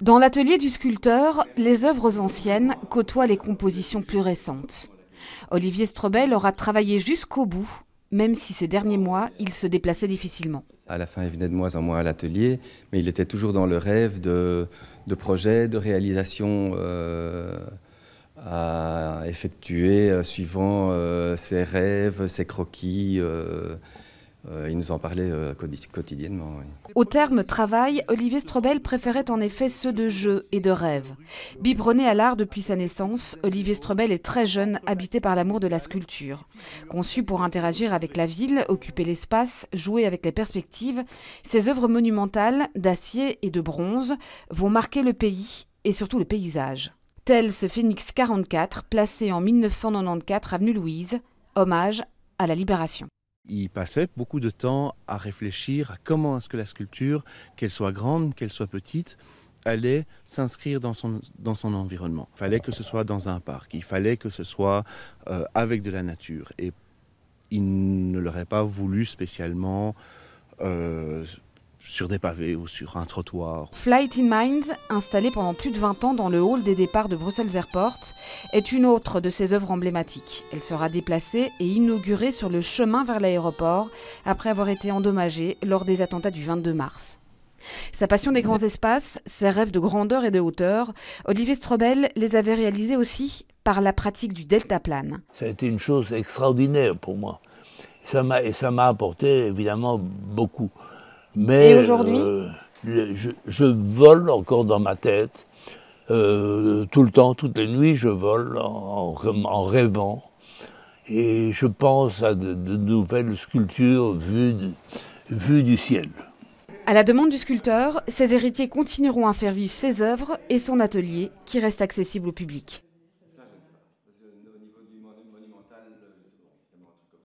Dans l'atelier du sculpteur, les œuvres anciennes côtoient les compositions plus récentes. Olivier Strobel aura travaillé jusqu'au bout, même si ces derniers mois, il se déplaçait difficilement. À la fin, il venait de moins en mois à l'atelier, mais il était toujours dans le rêve de, projets, de réalisations euh, à effectuer euh, suivant euh, ses rêves, ses croquis. Euh, il nous en parlait euh, quotidiennement. Au terme travail, Olivier Strobel préférait en effet ceux de jeu et de rêve. Bibronné à l'art depuis sa naissance, Olivier Strobel est très jeune, habité par l'amour de la sculpture. Conçu pour interagir avec la ville, occuper l'espace, jouer avec les perspectives, ses œuvres monumentales, d'acier et de bronze, vont marquer le pays et surtout le paysage. Tel ce phénix 44, placé en 1994 avenue Louise, hommage à la Libération il passait beaucoup de temps à réfléchir à comment est-ce que la sculpture, qu'elle soit grande, qu'elle soit petite, allait s'inscrire dans son, dans son environnement. Il fallait que ce soit dans un parc, il fallait que ce soit euh, avec de la nature. Et il ne l'aurait pas voulu spécialement euh, sur des pavés ou sur un trottoir. Flight in Mind, installée pendant plus de 20 ans dans le hall des départs de Brussels Airport, est une autre de ses œuvres emblématiques. Elle sera déplacée et inaugurée sur le chemin vers l'aéroport après avoir été endommagée lors des attentats du 22 mars. Sa passion des grands espaces, ses rêves de grandeur et de hauteur, Olivier Strobel les avait réalisés aussi par la pratique du deltaplane. Ça a été une chose extraordinaire pour moi. Et Ça m'a apporté évidemment beaucoup. Mais, aujourd'hui euh, je, vole encore dans ma tête. Euh, tout le temps, toutes les nuits, je vole en, rêvant. Et je pense à de, nouvelles sculptures vues, vues, du ciel. À la demande du sculpteur, ses héritiers continueront à faire vivre ses œuvres et son atelier, qui reste accessible au public.